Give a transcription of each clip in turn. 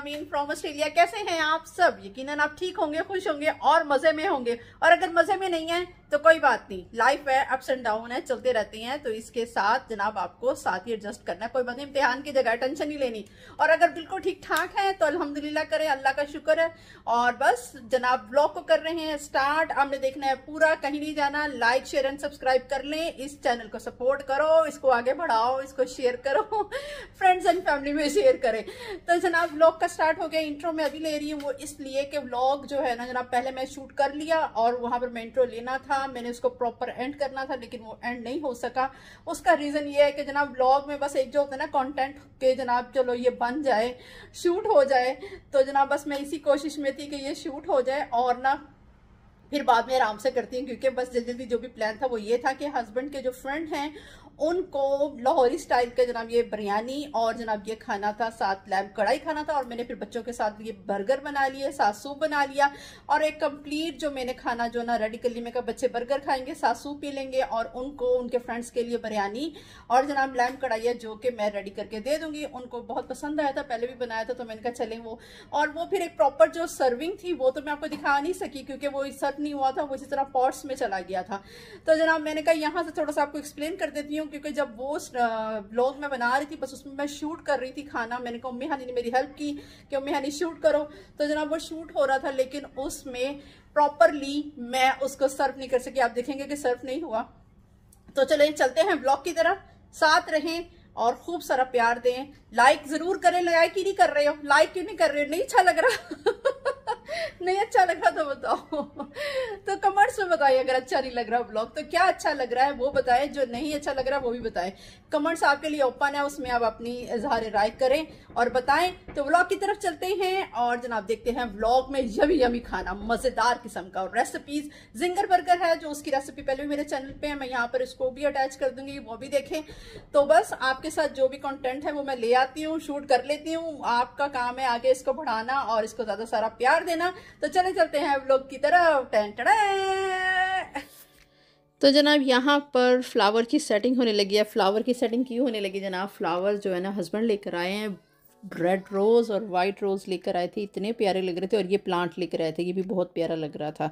Reena from Australia कैसे हैं आप सब यकीनन आप ठीक होंगे खुश होंगे और मजे में होंगे और अगर मजे में नहीं है तो कोई बात नहीं लाइफ है अप्स एंड डाउन है चलते रहते हैं तो इसके साथ जनाब आपको साथ ही एडजस्ट करना कोई बात नहीं इम्तिहान की जगह टेंशन नहीं लेनी और अगर बिल्कुल ठीक ठाक है तो अल्हम्दुलिल्लाह करें अल्लाह का शुक्र है और बस जनाब ब्लॉग को कर रहे हैं स्टार्ट आपने देखना है पूरा कहीं नहीं जाना लाइक शेयर एंड सब्सक्राइब कर लें इस चैनल को सपोर्ट करो इसको आगे बढ़ाओ इसको शेयर करो फ्रेंड्स एंड फैमिली में शेयर करें तो जनाब ब्लॉग का स्टार्ट हो गया इंट्रो में अभी ले रही हूँ वो इसलिए कि ब्लॉग जो है ना जनाब पहले मैं शूट कर लिया और वहां पर मैं इंट्रो लेना था था मैंने उसको प्रॉपर एंड करना था लेकिन वो एंड नहीं हो सका उसका रीज़न ये है कि जनाब ब्लॉग में बस एक जो होता है ना कंटेंट के जनाब चलो ये बन जाए शूट हो जाए तो जनाब बस मैं इसी कोशिश में थी कि ये शूट हो जाए और ना फिर बाद में आराम से करती हूँ क्योंकि बस जल्दी जल्दी जो भी प्लान था वो ये था कि हस्बैंड के जो फ्रेंड हैं उनको लाहौरी स्टाइल का जनाब ये बिरयानी और जनाब ये खाना था साथ लैम कढ़ाई खाना था और मैंने फिर बच्चों के साथ ये बर्गर बना लिए साथ सूप बना लिया और एक कंप्लीट जो मैंने खाना जो ना रेडी कर लिया मैं बच्चे बर्गर खाएंगे साथ सूप पी लेंगे और उनको उनके फ्रेंड्स के लिए बिरयानी और जनाब लैम कढ़ाइया जो कि मैं रेडी करके दे दूंगी उनको बहुत पसंद आया था पहले भी बनाया था तो मैंने कहा चले वो और वो फिर एक प्रॉपर जो सर्विंग थी वो तो मैं आपको दिखा नहीं सकी क्योंकि वो सब नहीं हुआ था वो इसी तरह पॉट्स में चला गया था तो जनाब मैंने कहा यहाँ से थोड़ा सा आपको एक्सप्लेन कर देती हूँ क्योंकि जब वो ब्लॉग मैं बना रही थी बस उसमें मैं शूट कर रही थी खाना मैंने कहा उम्मी हानी ने मेरी हेल्प की कि उम्मी हानी शूट करो तो जनाब वो शूट हो रहा था लेकिन उसमें प्रॉपरली मैं उसको सर्व नहीं कर सकी आप देखेंगे कि सर्व नहीं हुआ तो चले चलते हैं ब्लॉग की तरफ साथ रहें और खूब सारा प्यार दें लाइक जरूर करें लाइक ही नहीं कर रहे हो लाइक क्यों नहीं कर रहे हो नहीं अच्छा लग रहा नहीं अच्छा लग रहा तो बताओ तो कमेंट्स में बताइए अगर अच्छा नहीं लग रहा ब्लॉग तो क्या अच्छा लग रहा है वो बताएं जो नहीं अच्छा लग रहा है वो भी बताएं कमेंट्स आपके लिए ओपन है उसमें आप अपनी इजहार राय करें और बताएं तो ब्लॉग की तरफ चलते हैं और जनाब देखते हैं ब्लॉग में यमी यमी खाना मजेदार किस्म का और रेसिपीज जिंगर बर्गर है जो उसकी रेसिपी पहले भी मेरे चैनल पर है मैं यहाँ पर इसको भी अटैच कर दूंगी वो भी देखें तो बस आपके साथ जो भी कॉन्टेंट है वो मैं ले आती हूँ शूट कर लेती हूँ आपका काम है आगे इसको बढ़ाना और इसको ज्यादा सारा प्यार देना ना तो चले चलते हैं लोग की तरफ तो जनाब यहाँ पर फ्लावर की सेटिंग होने लगी है फ्लावर की सेटिंग क्यों होने लगी जनाब फ्लावर जो है ना हस्बैंड लेकर आए हैं रेड रोज़ और वाइट रोज़ लेकर आए थे इतने प्यारे लग रहे थे और ये प्लांट लेकर आए थे ये भी बहुत प्यारा लग रहा था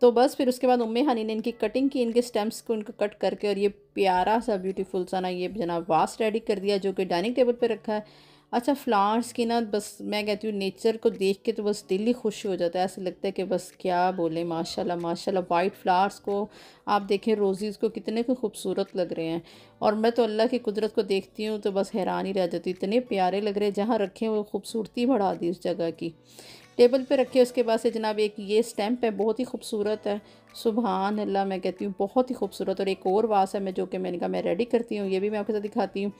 तो बस फिर उसके बाद उम्मे हानी ने इनकी कटिंग की इनके स्टेम्स को इनको कट करके और ये प्यारा सा ब्यूटीफुल सा ना ये जनाब वास रेडी कर दिया जो कि डाइनिंग टेबल पर रखा है अच्छा फ्लावर्स की ना बस मैं कहती हूँ नेचर को देख के तो बस दिल ही खुश हो जाता है ऐसा लगता है कि बस क्या बोले माशाल्लाह माशाल्लाह वाइट फ्लावर्स को आप देखें रोज़ीज़ को कितने खूबसूरत लग रहे हैं और मैं तो अल्लाह की कुदरत को देखती हूँ तो बस हैरान ही रह जाती इतने प्यारे लग रहे हैं जहाँ रखें वो खूबसूरती बढ़ा दी उस जगह की टेबल पे रखे उसके बाद से जनाब एक ये स्टैम्प है बहुत ही खूबसूरत है सुबहान अल्लाह मैं कहती हूँ बहुत ही खूबसूरत और एक और वास है मैं जो कि मैंने कहा मैं रेडी करती हूँ ये भी मैं आपके साथ दिखाती हूँ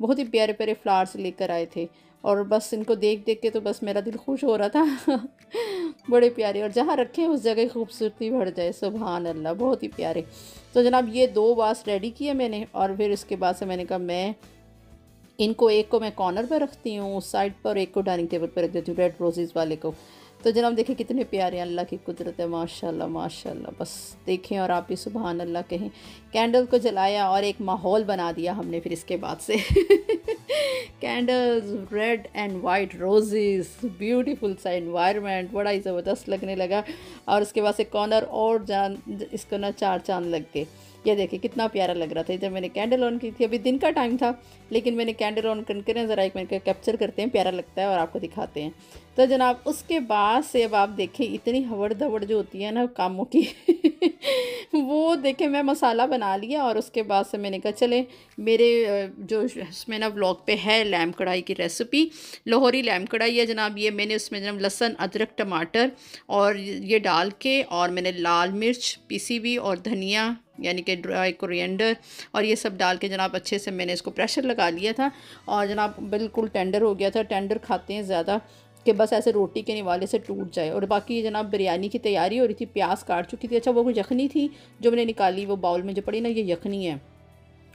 बहुत ही प्यारे प्यारे फ्लावर्स लेकर आए थे और बस इनको देख देख के तो बस मेरा दिल खुश हो रहा था बड़े प्यारे और जहाँ रखे उस जगह खूबसूरती बढ़ जाए सुबहान अल्लाह बहुत ही प्यारे तो जनाब ये दो बास रेडी किए मैंने और फिर इसके बाद से मैंने कहा मैं इनको एक को मैं कॉर्नर पर रखती हूँ उस साइड पर एक को डाइनिंग टेबल पर रख देती हूँ रेड रोजेज़ वाले को तो जनाब देखें कितने प्यारे अल्लाह की कुदरत है माशाल्लाह माशाल्लाह बस देखें और आप भी सुबह अल्लाह कहें कैंडल को जलाया और एक माहौल बना दिया हमने फिर इसके बाद से candles red and white roses beautiful सा इन्वायरमेंट बड़ा ही ज़बरदस्त लगने लगा और उसके बाद से कॉर्नर और जान इसको ना चार चांद लग गए ये देखिए कितना प्यारा लग रहा था जब मैंने कैंडल ऑन की थी अभी दिन का टाइम था लेकिन मैंने कैंडल ऑन करके ना ज़रा एक मिनट का कैप्चर करते हैं प्यारा लगता है और आपको दिखाते हैं तो जनाब उसके बाद से अब आप देखें इतनी हवड़ धवड़ जो होती है ना कामों की वो देखें मैं मसाला बना लिया और उसके बाद से मैंने कहा चले मेरे जो उसमें ना ब्लॉग पे है लैम कढ़ाई की रेसिपी लाहौरी लैम कढ़ाई है जनाब ये मैंने उसमें जनाब लहसन अदरक टमाटर और ये डाल के और मैंने लाल मिर्च पीसी हुई और धनिया यानी कि ड्राई कोरिएंडर और ये सब डाल के जनाब अच्छे से मैंने इसको प्रेशर लगा लिया था और जनाब बिल्कुल टेंडर हो गया था टेंडर खाते हैं ज़्यादा कि बस ऐसे रोटी के निवाले से टूट जाए और बाकी जनाब बिरयानी की तैयारी हो रही थी प्याज काट चुकी थी अच्छा वो यखनी थी जो मैंने निकाली वो बाउल में जो पड़ी ना ये यखनी है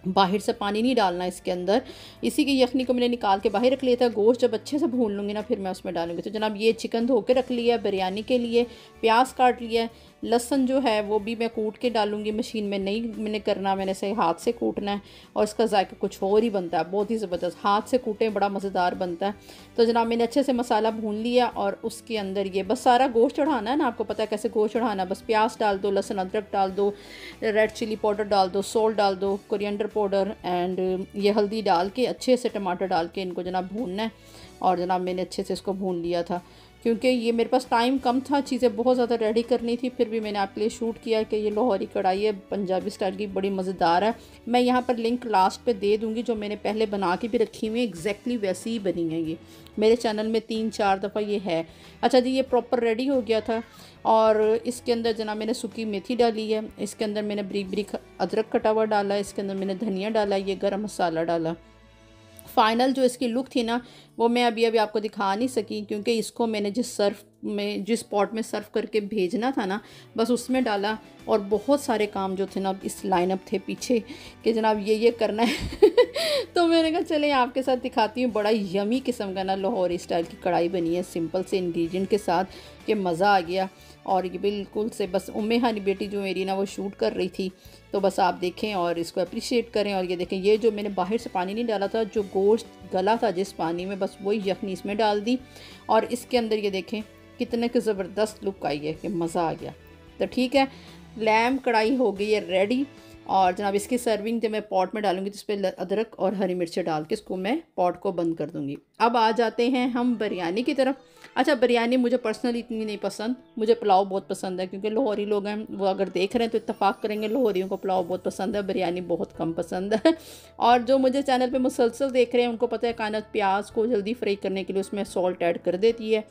बाहर से पानी नहीं डालना इसके अंदर इसी की यखनी को मैंने निकाल के बाहर रख लिया था गोश्त जब अच्छे से भून लूँगी ना फिर मैं उसमें डालूँगी तो जनाब ये चिकन धो के रख लिया बिरयानी के लिए प्याज काट लिया लहसन जो है वो भी मैं कूट के डालूँगी मशीन में नहीं मैंने करना मैंने सही हाथ से कूटना है और इसका जायका कुछ और ही बनता है बहुत ही ज़बरदस्त हाथ से कूटें बड़ा मज़ेदार बनता है तो जनाब मैंने अच्छे से मसाला भून लिया और उसके अंदर ये बस सारा गोश्त चढ़ाना है ना आपको पता है कैसे गोश्त चढ़ाना बस प्याज डाल दो लहसुन अदरक डाल दो रेड चिली पाउडर डाल दो सोल्ट डाल दो कोरिएंडर पाउडर एंड ये हल्दी डाल के अच्छे से टमाटर डाल के इनको जनाब भूनना है और जनाब मैंने अच्छे से इसको भून लिया था क्योंकि ये मेरे पास टाइम कम था चीज़ें बहुत ज़्यादा रेडी करनी थी फिर भी मैंने आपके लिए शूट किया कि ये लाहौरी कढ़ाई है पंजाबी स्टाइल की बड़ी मज़ेदार है मैं यहाँ पर लिंक लास्ट पे दे दूँगी जो मैंने पहले बना के भी रखी हुई है एग्जैक्टली वैसी ही बनी है ये मेरे चैनल में तीन चार दफ़ा ये है अच्छा जी ये प्रॉपर रेडी हो गया था और इसके अंदर जना मैंने सूखी मेथी डाली है इसके अंदर मैंने बरीक बरीक अदरक कटा हुआ डाला इसके अंदर मैंने धनिया डाला ये गर्म मसाला डाला फाइनल जो इसकी लुक थी ना वो मैं अभी अभी आपको दिखा नहीं सकी क्योंकि इसको मैंने जिस सर्फ में जिस पॉट में सर्फ करके भेजना था ना बस उसमें डाला और बहुत सारे काम जो थे ना इस लाइनअप थे पीछे कि जनाब ये ये करना है तो मैंने कहा चले आपके साथ दिखाती हूँ बड़ा यमी किस्म का ना लाहौरी स्टाइल की कढ़ाई बनी है सिंपल से इन्ग्रीडियंट के साथ कि मज़ा आ गया और ये बिल्कुल से बस उम्मे हानी बेटी जो मेरी ना वो शूट कर रही थी तो बस आप देखें और इसको अप्रिशिएट करें और ये देखें ये जो मैंने बाहर से पानी नहीं डाला था जो गोश्त गला था जिस पानी में बस बस वही यखनी इसमें डाल दी और इसके अंदर ये देखें कितने के ज़बरदस्त लुक आई है कि मज़ा आ गया तो ठीक है लैम कढ़ाई हो गई है रेडी और जनाब इसकी सर्विंग जब मैं पॉट में डालूंगी तो इस पर अदरक और हरी मिर्चें डाल के इसको मैं पॉट को बंद कर दूंगी अब आ जाते हैं हम बिरयानी की तरफ अच्छा बिरयानी मुझे पर्सनली इतनी नहीं पसंद मुझे पुलाव बहुत पसंद है क्योंकि लाहौरी लोग हैं वो अगर देख रहे हैं तो इतफ़ाक़ करेंगे लाहौरियों को पुलाव बहुत पसंद है बिरयानी बहुत कम पसंद है और जो मुझे चैनल पर मुसलसल देख रहे हैं उनको पता है कानत प्याज को जल्दी फ्राई करने के लिए उसमें सॉल्ट ऐड कर देती है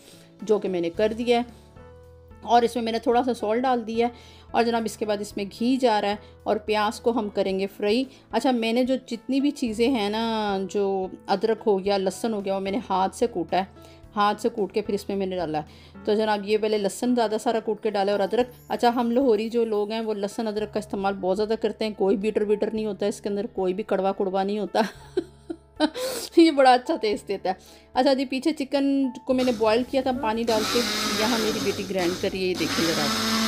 जो कि मैंने कर दिया है और इसमें मैंने थोड़ा सा सॉल्ट डाल दिया है और जनाब इसके बाद इसमें घी जा रहा है और प्याज को हम करेंगे फ्राई अच्छा मैंने जो जितनी भी चीज़ें हैं ना जो अदरक हो गया लहसन हो गया वो मैंने हाथ से कूटा है हाथ से कूट के फिर इसमें मैंने डाला है तो जनाब ये पहले लहसन ज़्यादा सारा कूट के डाला और अदरक अच्छा हम लाहौरी जो लोग हैं वो लहसन अदरक का इस्तेमाल बहुत ज़्यादा करते हैं कोई बीटर बीटर नहीं होता इसके अंदर कोई भी कड़वा कुड़वा नहीं होता ये बड़ा अच्छा टेस्ट देता है अच्छा जी पीछे चिकन को मैंने बॉईल किया था पानी डाल के यहाँ मेरी बेटी ग्राइंड करिए ये देखिए ज़रा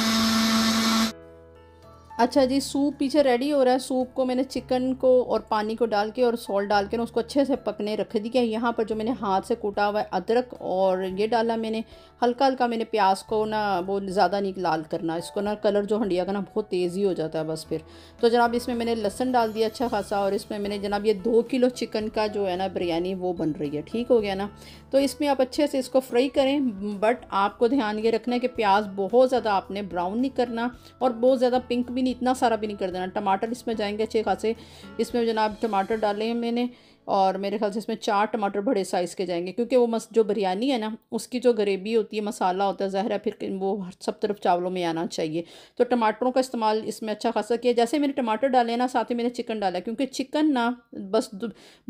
अच्छा जी सूप पीछे रेडी हो रहा है सूप को मैंने चिकन को और पानी को डाल के और सॉल्ट डाल के ना उसको अच्छे से पकने रख दिया यहाँ पर जो मैंने हाथ से कूटा हुआ है अदरक और ये डाला मैंने हल्का हल्का मैंने प्याज को ना वो ज़्यादा नहीं लाल करना इसको ना कलर जो हंडिया का ना बहुत तेज़ी हो जाता है बस फिर तो जनाब इसमें मैंने लहसन डाल दिया अच्छा खासा और इसमें मैंने जनाब ये दो किलो चिकन का जो है ना बिरयानी वो बन रही है ठीक हो गया ना तो इसमें आप अच्छे से इसको फ्राई करें बट आपको ध्यान ये रखना है कि प्याज बहुत ज़्यादा आपने ब्राउन नहीं करना और बहुत ज़्यादा पिंक भी नहीं इतना सारा भी नहीं कर देना टमाटर इसमें जाएंगे अच्छे खासे इसमें जनाब टमाटर डाले हैं मैंने और मेरे ख्याल से इसमें चार टमाटर बड़े साइज़ के जाएंगे क्योंकि वो मस जो बिरयानी है ना उसकी जो ग्रेवी होती है मसाला होता है ज़ाहरा फिर वो सब तरफ चावलों में आना चाहिए तो टमाटरों का इस्तेमाल इसमें अच्छा खासा किया जैसे मैंने टमाटर डाले ना साथ ही मैंने चिकन डाला क्योंकि चिकन ना बस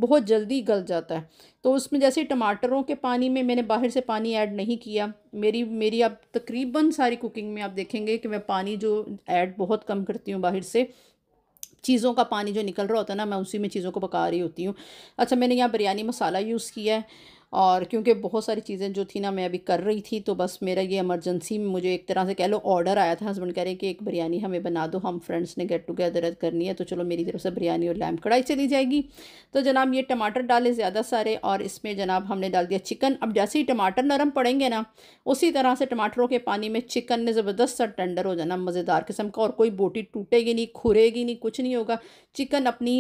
बहुत जल्दी गल जाता है तो उसमें जैसे टमाटरों के पानी में मैंने बाहर से पानी ऐड नहीं किया मेरी मेरी आप तकरीबन सारी कुकिंग में आप देखेंगे कि मैं पानी जो ऐड बहुत कम करती हूँ बाहर से चीज़ों का पानी जो निकल रहा होता है ना मैं उसी में चीज़ों को पका रही होती हूँ अच्छा मैंने यहाँ बिरयानी मसाला यूज़ किया है और क्योंकि बहुत सारी चीज़ें जो थी ना मैं अभी कर रही थी तो बस मेरा ये एमरजेंसी में मुझे एक तरह से कह लो ऑर्डर आया था हस्बैंड कह रहे कि एक बिरयानी हमें बना दो हम फ्रेंड्स ने गेट टुगेदर करनी है तो चलो मेरी तरफ से बिरयानी और लैम कढ़ाई चली जाएगी तो जनाब ये टमाटर डाले ज़्यादा सारे और इसमें जनाब हमने डाल दिया चिकन अब जैसे ही टमाटर नरम पड़ेंगे ना उसी तरह से टमाटरों के पानी में चिकन ने ज़बरदस्त सा टेंडर हो जाना मज़ेदार किस्म का और कोई बोटी टूटेगी नहीं खुरेगी नहीं कुछ नहीं होगा चिकन अपनी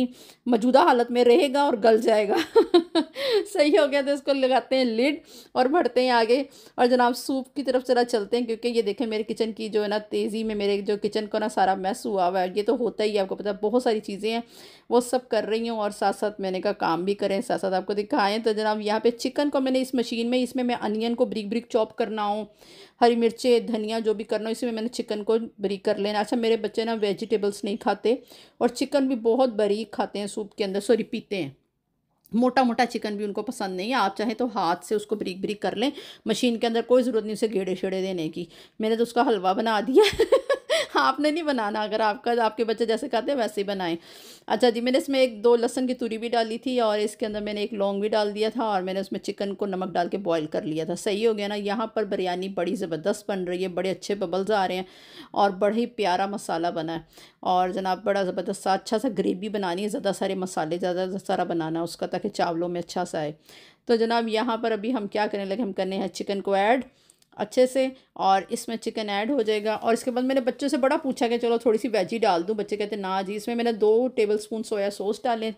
मौजूदा हालत में रहेगा और गल जाएगा सही हो गया तो इसको लगाते हैं लिड और बढ़ते हैं आगे और जनाब सूप की तरफ जरा चलते हैं क्योंकि ये देखें मेरे किचन की जो है ना तेज़ी में मेरे जो किचन को ना सारा मैस हुआ हुआ है ये तो होता ही है आपको पता बहुत सारी चीज़ें हैं वो सब कर रही हूँ और साथ साथ मैंने कहा काम भी करें साथ साथ आपको दिखाएं तो जनाब यहाँ पे चिकन को मैंने इस मशीन में इसमें मैं अनियन को ब्रिक ब्रिक चॉप करना हूँ हरी मिर्चें धनिया जो भी करना हो इसमें मैंने चिकन को बरीक कर लेना अच्छा मेरे बच्चे ना वेजिटेबल्स नहीं खाते और चिकन भी बहुत बरीक खाते हैं सूप के अंदर सॉरी पीते हैं मोटा मोटा चिकन भी उनको पसंद नहीं है आप चाहें तो हाथ से उसको ब्रिक ब्रिक कर लें मशीन के अंदर कोई ज़रूरत नहीं उसे गेड़े शेड़े देने की मैंने तो उसका हलवा बना दिया आपने नहीं बनाना अगर आपका आपके बच्चे जैसे खाते हैं वैसे ही बनाएं अच्छा जी मैंने इसमें एक दो लहसन की तुरी भी डाली थी और इसके अंदर मैंने एक लौंग भी डाल दिया था और मैंने उसमें चिकन को नमक डाल के बॉयल कर लिया था सही हो गया ना यहाँ पर बिरयानी बड़ी ज़बरदस्त बन रही है बड़े अच्छे बबल्स आ रहे हैं और बड़ा ही प्यारा मसाला बना है और जनाब बड़ा ज़बरदस्त सा अच्छा सा ग्रेवी बनानी है ज़्यादा सारे मसाले ज़्यादा सारा बनाना उसका ताकि चावलों में अच्छा सा आए तो जनाब यहाँ पर अभी हम क्या करने लगे हम करने हैं चिकन को ऐड अच्छे से और इसमें चिकन ऐड हो जाएगा और इसके बाद मैंने बच्चों से बड़ा पूछा कि चलो थोड़ी सी वेजी डाल दूँ बच्चे कहते ना जी इसमें मैंने दो टेबल स्पून सोया सॉस डाले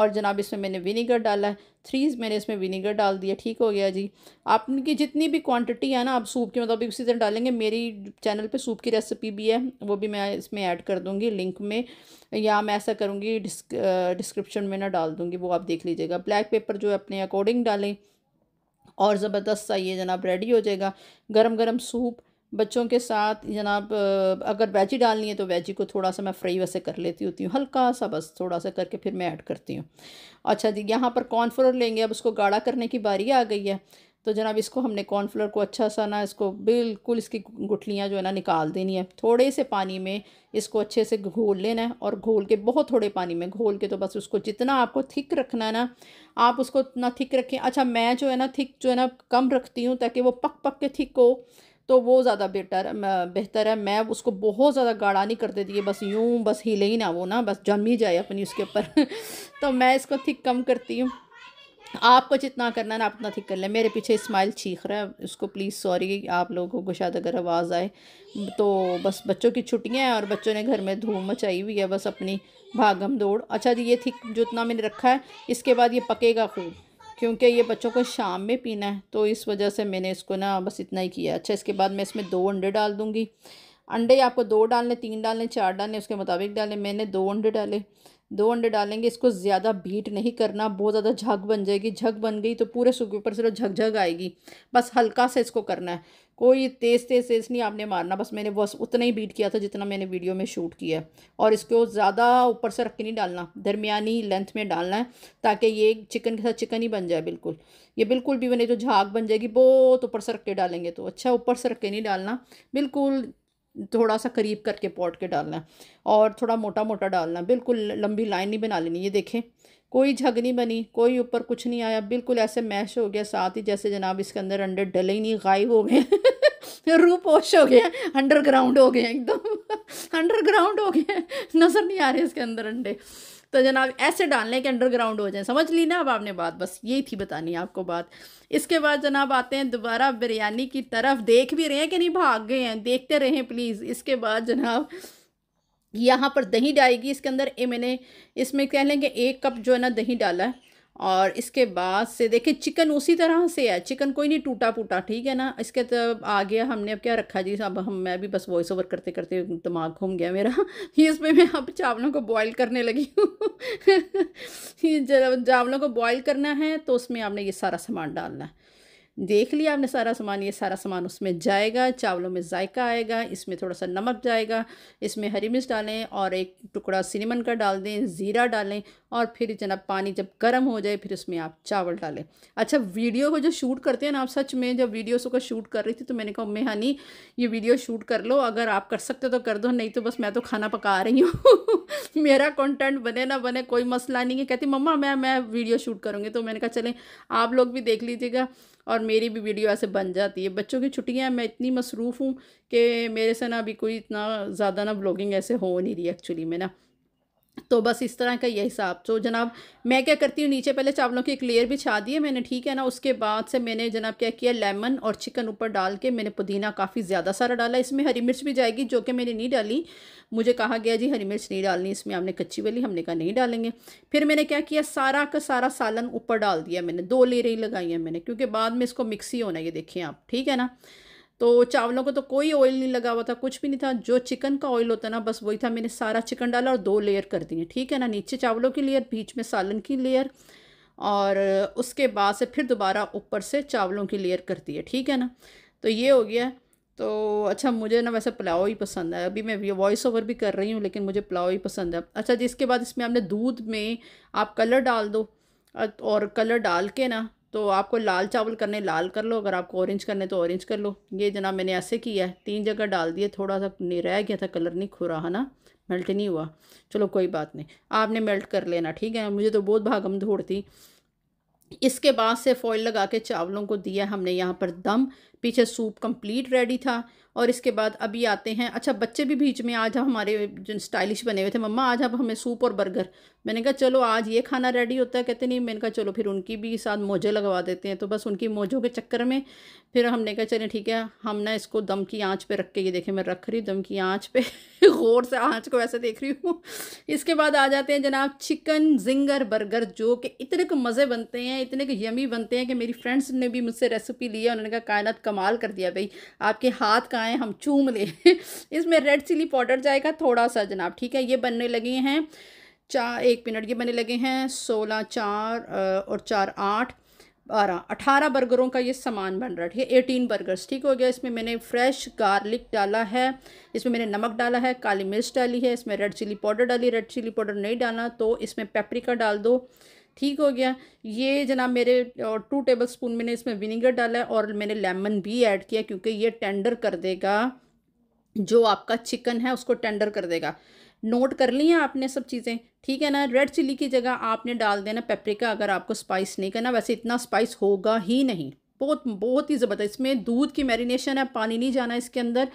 और जनाब इसमें मैंने विनीगर डाला है थ्री मैंने इसमें विनीगर डाल दिया ठीक हो गया जी आपकी जितनी भी क्वांटिटी है ना आप सूप के मतलब उसी तरह डालेंगे मेरी चैनल पे सूप की रेसिपी भी है वो भी मैं इसमें ऐड कर दूँगी लिंक में या मैं ऐसा करूँगी डिस्क्रिप्शन में ना डाल दूँगी वो आप देख लीजिएगा ब्लैक पेपर जो है अपने अकॉर्डिंग डालें और ज़बरदस्त सा ये जनाब रेडी हो जाएगा गरम गरम सूप बच्चों के साथ जनाब अगर वेजी डालनी है तो वेजी को थोड़ा सा मैं फ्राई वैसे कर लेती होती हूँ हल्का सा बस थोड़ा सा करके फिर मैं ऐड करती हूँ अच्छा जी यहाँ पर कॉर्नफ्लोर लेंगे अब उसको गाढ़ा करने की बारी आ गई है तो जनाब इसको हमने कॉर्नफ्लोर को अच्छा सा ना इसको बिल्कुल इसकी गुठलियाँ जो है ना निकाल देनी है थोड़े से पानी में इसको अच्छे से घोल लेना है और घोल के बहुत थोड़े पानी में घोल के तो बस उसको जितना आपको थिक रखना है ना आप उसको ना थिक रखें अच्छा मैं जो है ना थिक जो है ना कम रखती हूँ ताकि वो पक पक के थिक हो तो वो ज़्यादा बेटर बेहतर है मैं उसको बहुत ज़्यादा गाढ़ा नहीं कर देती है बस यूँ बस हिले ही ना वो ना बस जम ही जाए अपनी उसके ऊपर तो मैं इसको थिक कम करती हूँ आपको जितना करना है ना आप उतना ठीक कर लें मेरे पीछे इस्माइल चीख रहा है उसको प्लीज़ सॉरी आप लोगों को शायद अगर आवाज़ आए तो बस बच्चों की छुट्टियां हैं और बच्चों ने घर में धूम मचाई हुई है बस अपनी भागम दौड़ अच्छा जी ये थिक जो इतना मैंने रखा है इसके बाद ये पकेगा खूब क्योंकि ये बच्चों को शाम में पीना है तो इस वजह से मैंने इसको ना बस इतना ही किया अच्छा इसके बाद मैं इसमें दो अंडे डाल दूँगी अंडे आपको दो डालने तीन डालने चार डालने उसके मुताबिक डालें मैंने दो अंडे डाले दो अंडे डालेंगे इसको ज़्यादा बीट नहीं करना बहुत ज़्यादा झग बन जाएगी झग बन गई तो पूरे सूखे ऊपर ऊपर झग झकझक आएगी बस हल्का से इसको करना है कोई तेज़ तेज़ तेज़ नहीं आपने मारना बस मैंने बस उतना ही बीट किया था जितना मैंने वीडियो में शूट किया और इसको ज़्यादा ऊपर से रख के नहीं डालना दरमिया लेंथ में डालना है ताकि ये चिकन के साथ चिकन ही बन जाए बिल्कुल ये बिल्कुल भी बने तो झाग बन जाएगी बहुत ऊपर से रख के डालेंगे तो अच्छा ऊपर से रख के नहीं डालना बिल्कुल थोड़ा सा करीब करके पॉट के डालना और थोड़ा मोटा मोटा डालना बिल्कुल लंबी लाइन नहीं बना लेनी ये देखें कोई झग नहीं बनी कोई ऊपर कुछ नहीं आया बिल्कुल ऐसे मैश हो गया साथ ही जैसे जनाब इसके अंदर अंडे डले ही नहीं गायब हो गए रूपोश हो गए अंडरग्राउंड हो गए एकदम अंडरग्राउंड हो गए नज़र नहीं आ रहे इसके अंदर अंडे तो जनाब ऐसे डाल लें कि अंडरग्राउंड हो जाए समझ ली ना अब आपने बात बस यही थी बतानी आपको बात इसके बाद जनाब आते हैं दोबारा बिरयानी की तरफ देख भी रहे हैं कि नहीं भाग गए हैं देखते रहें प्लीज़ इसके बाद जनाब यहाँ पर दही डालेगी इसके अंदर ये मैंने इसमें कह लेंगे एक कप जो है ना दही डाला है और इसके बाद से देखिए चिकन उसी तरह से है चिकन कोई नहीं टूटा फूटा ठीक है ना इसके तो आ गया हमने अब क्या रखा जी अब हम मैं भी बस वॉइस ओवर करते करते दिमाग घूम गया मेरा ये इसमें मैं अब चावलों को बॉईल करने लगी हूँ जब चावलों को बॉईल करना है तो उसमें आपने ये सारा सामान डालना है देख लिया आपने सारा सामान ये सारा सामान उसमें जाएगा चावलों में जायका आएगा इसमें थोड़ा सा नमक जाएगा इसमें हरी मिर्च डालें और एक टुकड़ा सिनेमन का डाल दें ज़ीरा डालें और फिर जनाब पानी जब गर्म हो जाए फिर उसमें आप चावल डालें अच्छा वीडियो को जो शूट करते हैं ना आप सच में जब वीडियोस का शूट कर रही थी तो मैंने कहा मैं हनी ये वीडियो शूट कर लो अगर आप कर सकते तो कर दो नहीं तो बस मैं तो खाना पका रही हूँ मेरा कंटेंट बने ना बने कोई मसला नहीं है कहती मम्मा मैं मैं वीडियो शूट करूँगी तो मैंने कहा चलें आप लोग भी देख लीजिएगा और मेरी भी वीडियो ऐसे बन जाती है बच्चों की छुट्टियाँ मैं इतनी मसरूफ़ हूँ कि मेरे से ना अभी कोई इतना ज़्यादा ना ब्लॉगिंग ऐसे हो नहीं रही एक्चुअली में ना तो बस इस तरह का ये हिसाब तो जनाब मैं क्या करती हूँ नीचे पहले चावलों की एक लेयर छा दी है मैंने ठीक है ना उसके बाद से मैंने जनाब क्या किया लेमन और चिकन ऊपर डाल के मैंने पुदीना काफ़ी ज़्यादा सारा डाला इसमें हरी मिर्च भी जाएगी जो कि मैंने नहीं डाली मुझे कहा गया जी हरी मिर्च नहीं डालनी इसमें आपने कच्ची वाली हमने कहा नहीं डालेंगे फिर मैंने क्या किया सारा का सारा सालन ऊपर डाल दिया मैंने दो लेरें लगाई हैं मैंने क्योंकि बाद में इसको मिक्सी होना ये देखें आप ठीक है ना तो चावलों को तो कोई ऑयल नहीं लगा हुआ था कुछ भी नहीं था जो चिकन का ऑयल होता ना बस वही था मैंने सारा चिकन डाला और दो लेयर कर दिए ठीक है ना नीचे चावलों की लेयर बीच में सालन की लेयर और उसके बाद से फिर दोबारा ऊपर से चावलों की लेयर कर दिए ठीक है ना तो ये हो गया तो अच्छा मुझे ना वैसे पुलाव ही पसंद है अभी मैं वॉइस ओवर भी कर रही हूँ लेकिन मुझे पुलाव ही पसंद है अच्छा जिसके बाद इसमें आपने दूध में आप कलर डाल दो और कलर डाल के ना तो आपको लाल चावल करने लाल कर लो अगर आपको ऑरेंज करने तो ऑरेंज कर लो ये जना मैंने ऐसे किया है तीन जगह डाल दिए थोड़ा सा रह गया था कलर नहीं खुरा है ना मेल्ट नहीं हुआ चलो कोई बात नहीं आपने मेल्ट कर लेना ठीक है मुझे तो बहुत भागम धोड़ थी इसके बाद से फॉइल लगा के चावलों को दिया हमने यहाँ पर दम पीछे सूप कंप्लीट रेडी था और इसके बाद अभी आते हैं अच्छा बच्चे भी बीच में आज हमारे जो स्टाइलिश बने हुए थे मम्मा आज अब हमें सूप और बर्गर मैंने कहा चलो आज ये खाना रेडी होता है कहते नहीं मैंने कहा चलो फिर उनकी भी साथ मोजे लगवा देते हैं तो बस उनकी मोजों के चक्कर में फिर हमने कहा चले ठीक है हम ना इसको दम की आँच पर रख के ये देखें मैं रख रही दम की आँच पर गौर से आँच को ऐसे देख रही हूँ इसके बाद आ जाते हैं जनाब चिकन जिंगर बर्गर जो कि इतने के मज़े बनते हैं इतने के यमी बनते हैं कि मेरी फ्रेंड्स ने भी मुझसे रेसिपी ली है उन्होंने कहा कायनत कमाल कर दिया भाई आपके हाथ का चाहें हम चूम लें इसमें रेड चिली पाउडर जाएगा थोड़ा सा जनाब ठीक है ये बनने लगे हैं चार एक मिनट ये बनने लगे हैं सोलह चार और चार आठ बारह अठारह बर्गरों का ये सामान बन रहा है ठीक है एटीन बर्गर्स ठीक हो गया इसमें मैंने फ्रेश गार्लिक डाला है इसमें मैंने नमक डाला है काली मिर्च डाली है इसमें रेड चिली पाउडर डाली रेड चिली पाउडर नहीं डाला तो इसमें पेपरिका डाल दो ठीक हो गया ये जनाब मेरे टू टेबल स्पून मैंने इसमें विनीगर डाला है और मैंने लेमन भी ऐड किया क्योंकि ये टेंडर कर देगा जो आपका चिकन है उसको टेंडर कर देगा नोट कर लिया आपने सब चीज़ें ठीक है ना रेड चिली की जगह आपने डाल देना पेपरिका अगर आपको स्पाइस नहीं करना वैसे इतना स्पाइस होगा ही नहीं बहुत बहुत ही ज़बरदस्त इसमें दूध की मैरिनेशन है पानी नहीं जाना इसके अंदर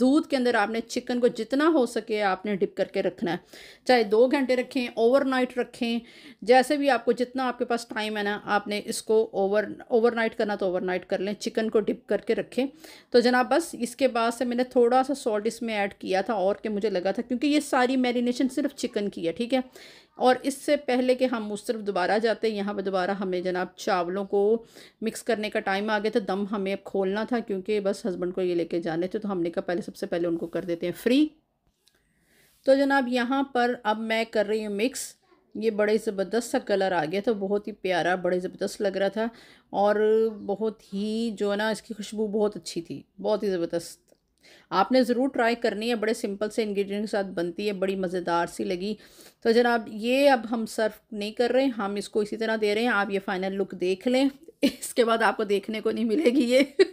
दूध के अंदर आपने चिकन को जितना हो सके आपने डिप करके रखना है चाहे दो घंटे रखें ओवरनाइट रखें जैसे भी आपको जितना आपके पास टाइम है ना आपने इसको ओवर ओवरनाइट करना तो ओवरनाइट कर लें चिकन को डिप करके रखें तो जनाब बस इसके बाद से मैंने थोड़ा सा सॉल्ट इसमें ऐड किया था और के मुझे लगा था क्योंकि ये सारी मैरिनेशन सिर्फ चिकन की है ठीक है और इससे पहले कि हम उस तरफ दोबारा जाते यहाँ पर दोबारा हमें जनाब चावलों को मिक्स करने का टाइम आ गया था दम हमें अब खोलना था क्योंकि बस हस्बैंड को ये लेके जाने थे तो हमने कहा पहले सबसे पहले उनको कर देते हैं फ्री तो जनाब यहाँ पर अब मैं कर रही हूँ मिक्स ये बड़े ज़बरदस्त सा कलर आ गया था बहुत ही प्यारा बड़े ज़बरदस्त लग रहा था और बहुत ही जो है ना इसकी खुशबू बहुत अच्छी थी बहुत ही ज़बरदस्त आपने ज़रूर ट्राई करनी है बड़े सिंपल से इंग्रेडिएंट के साथ बनती है बड़ी मज़ेदार सी लगी तो जनाब ये अब हम सर्व नहीं कर रहे हैं हम इसको इसी तरह दे रहे हैं आप ये फाइनल लुक देख लें इसके बाद आपको देखने को नहीं मिलेगी ये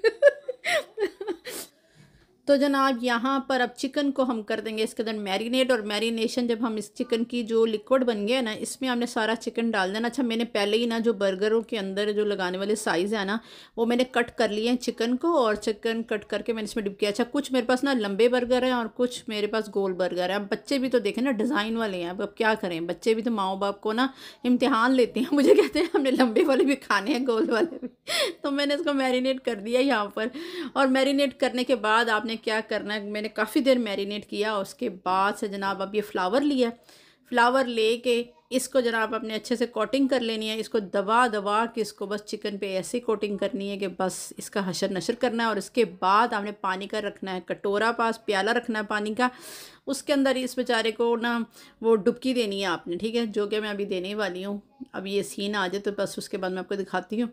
तो जनाब यहाँ पर अब चिकन को हम कर देंगे इसके अंदर मैरिनेट और मैरिनेशन जब हम इस चिकन की जो लिक्विड बन गया ना इसमें हमने सारा चिकन डाल देना अच्छा मैंने पहले ही ना जो बर्गरों के अंदर जो लगाने वाले साइज़ है ना वो मैंने कट कर लिए हैं चिकन को और चिकन कट करके मैंने इसमें डिप किया अच्छा कुछ मेरे पास ना लंबे बर्गर हैं और कुछ मेरे पास गोल बर्गर हैं अब बच्चे भी तो देखें ना डिज़ाइन वाले हैं अब अब क्या करें बच्चे भी तो माओ बाप को ना इम्तहान लेते हैं मुझे कहते हैं हमने लंबे वाले भी खाने हैं गोल वाले भी तो मैंने इसको मैरिनेट कर दिया यहाँ पर और मैरिनेट करने के बाद आपने क्या करना है मैंने काफ़ी देर मैरिनेट किया उसके बाद से जनाब अब ये फ़्लावर लिया फ़्लावर ले के इसको जनाब अपने अच्छे से कोटिंग कर लेनी है इसको दबा दबा के इसको बस चिकन पे ऐसी कोटिंग करनी है कि बस इसका हशर नशर करना है और इसके बाद आपने पानी का रखना है कटोरा पास प्याला रखना है पानी का उसके अंदर इस बेचारे को ना वो डुबकी देनी है आपने ठीक है जो कि मैं अभी देने वाली हूँ अब ये सीन आ जाए तो बस उसके बाद मैं आपको दिखाती हूँ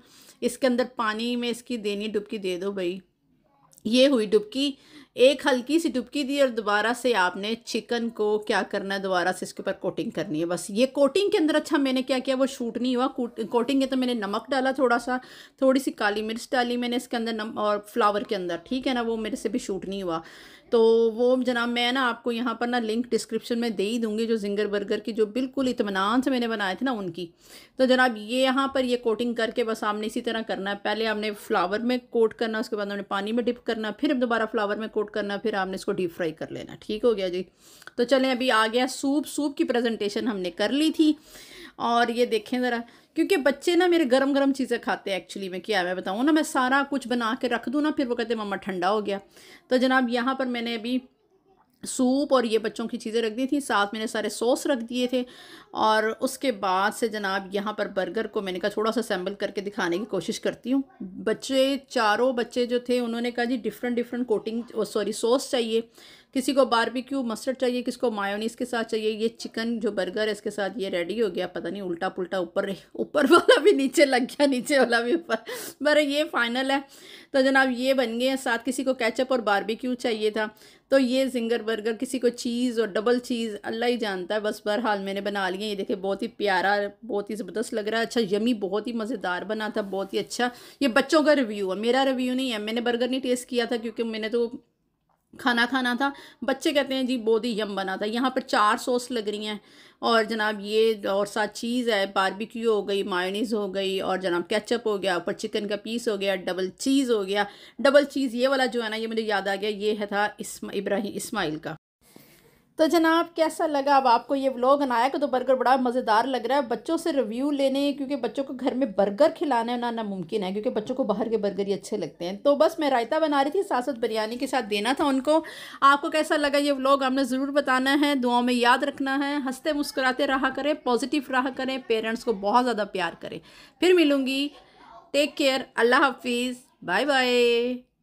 इसके अंदर पानी में इसकी देनी डुबकी दे दो भाई ये हुई डुबकी एक हल्की सी डुबकी दी और दोबारा से आपने चिकन को क्या करना है दोबारा से इसके ऊपर कोटिंग करनी है बस ये कोटिंग के अंदर अच्छा मैंने क्या किया वो शूट नहीं हुआ कोटिंग के तो मैंने नमक डाला थोड़ा सा थोड़ी सी काली मिर्च डाली मैंने इसके अंदर नम और फ्लावर के अंदर ठीक है ना वो मेरे से भी शूट नहीं हुआ तो वो जनाब मैं ना आपको यहाँ पर ना लिंक डिस्क्रिप्शन में दे ही दूंगी जो जिंगर बर्गर की जो बिल्कुल इतमान से मैंने बनाए थे ना उनकी तो जनाब ये यहाँ पर ये कोटिंग करके बस आपने इसी तरह करना है पहले आपने फ्लावर में कोट करना उसके बाद आपने पानी में डिप करना फिर दोबारा फ्लावर में कोट करना फिर आपने इसको डीप फ्राई कर लेना ठीक हो गया जी तो चलें अभी आ गया सूप सूप की प्रेजेंटेशन हमने कर ली थी और ये देखें ज़रा क्योंकि बच्चे ना मेरे गरम गरम चीज़ें खाते हैं एक्चुअली में क्या मैं बताऊँ ना मैं सारा कुछ बना के रख दूँ ना फिर वो कहते मम्मा ठंडा हो गया तो जनाब यहाँ पर मैंने अभी सूप और ये बच्चों की चीज़ें रख दी थी साथ मैंने सारे सॉस रख दिए थे और उसके बाद से जनाब यहाँ पर बर्गर को मैंने कहा थोड़ा सा सैम्बल करके दिखाने की कोशिश करती हूँ बच्चे चारों बच्चे जो थे उन्होंने कहा जी different different coating sorry sauce चाहिए किसी को बारबेक्यू मस्टर्ड चाहिए किसी को मायोनीस के साथ चाहिए ये चिकन जो बर्गर है इसके साथ ये रेडी हो गया पता नहीं उल्टा पुल्टा ऊपर ऊपर वाला भी नीचे लग गया नीचे वाला भी ऊपर बर ये फाइनल है तो जनाब ये बन गए हैं साथ किसी को कैचअप और बारबेक्यू चाहिए था तो ये जिंगर बर्गर किसी को चीज़ और डबल चीज़ अल्लाह ही जानता है बस बहरहाल मैंने बना लिए ये देखिए बहुत ही प्यारा बहुत ही ज़बरदस्त लग रहा है अच्छा यमी बहुत ही मज़ेदार बना था बहुत ही अच्छा ये बच्चों का रिव्यू है मेरा रिव्यू नहीं है मैंने बर्गर नहीं टेस्ट किया था क्योंकि मैंने तो खाना खाना था बच्चे कहते हैं जी बहुत ही यम बना था यहाँ पर चार सॉस लग रही हैं और जनाब ये और साथ चीज़ है बारबेक्यू हो गई मायनीज हो गई और जनाब केचप हो गया ऊपर चिकन का पीस हो गया डबल चीज़ हो गया डबल चीज़ ये वाला जो है ना ये मुझे याद आ गया ये है था इस्मा इब्राहिम इस्माइल का तो जनाब कैसा लगा अब आपको ये व्लॉग बनाया कि तो बर्गर बड़ा मज़ेदार लग रहा है बच्चों से रिव्यू लेने क्योंकि बच्चों को घर में बर्गर खिलाने ना नामुमकिन है क्योंकि बच्चों को बाहर के बर्गर ही अच्छे लगते हैं तो बस मैं रायता बना रही थी साथ साथ बिरयानी के साथ देना था उनको आपको कैसा लगा ये व्लॉग आपने ज़रूर बताना है दुआओं में याद रखना है हंसते मुस्कुराते रहा करें पॉजिटिव रहा करें पेरेंट्स को बहुत ज़्यादा प्यार करें फिर मिलूँगी टेक केयर अल्लाह हाफिज़ बाय बाय